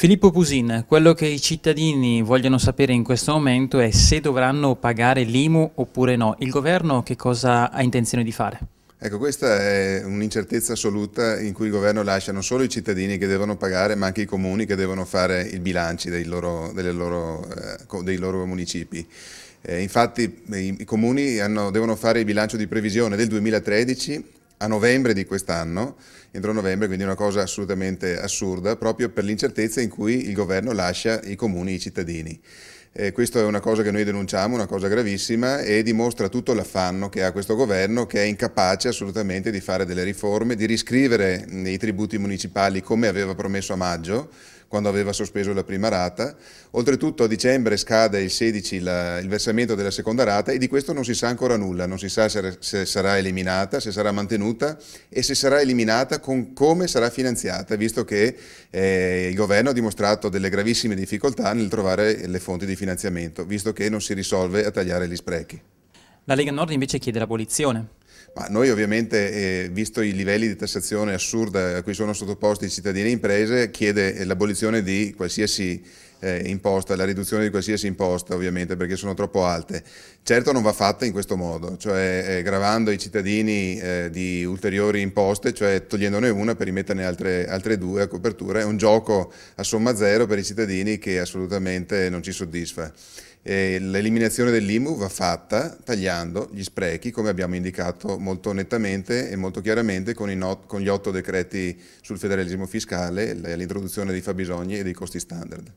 Filippo Pusin, quello che i cittadini vogliono sapere in questo momento è se dovranno pagare l'IMU oppure no. Il governo che cosa ha intenzione di fare? Ecco, questa è un'incertezza assoluta in cui il governo lascia non solo i cittadini che devono pagare, ma anche i comuni che devono fare i bilanci dei loro, loro, eh, dei loro municipi. Eh, infatti i, i comuni hanno, devono fare il bilancio di previsione del 2013 a novembre di quest'anno, entro novembre, quindi una cosa assolutamente assurda, proprio per l'incertezza in cui il governo lascia i comuni, i cittadini. Eh, questa è una cosa che noi denunciamo, una cosa gravissima e dimostra tutto l'affanno che ha questo governo che è incapace assolutamente di fare delle riforme, di riscrivere i tributi municipali come aveva promesso a maggio, quando aveva sospeso la prima rata. Oltretutto a dicembre scade il 16 la, il versamento della seconda rata e di questo non si sa ancora nulla, non si sa se, se sarà eliminata, se sarà mantenuta e se sarà eliminata con come sarà finanziata, visto che eh, il governo ha dimostrato delle gravissime difficoltà nel trovare le fonti di finanziamento, visto che non si risolve a tagliare gli sprechi. La Lega Nord invece chiede l'abolizione. Ma noi ovviamente, eh, visto i livelli di tassazione assurda a cui sono sottoposti i cittadini e imprese, chiede l'abolizione di qualsiasi eh, imposta, la riduzione di qualsiasi imposta ovviamente perché sono troppo alte. Certo non va fatta in questo modo, cioè eh, gravando i cittadini eh, di ulteriori imposte, cioè togliendone una per rimetterne altre, altre, due a copertura, è un gioco a somma zero per i cittadini che assolutamente non ci soddisfa. L'eliminazione dell'IMU va fatta tagliando gli sprechi, come abbiamo indicato molto nettamente e molto chiaramente con, not, con gli otto decreti sul federalismo fiscale, l'introduzione dei fabbisogni e dei costi standard.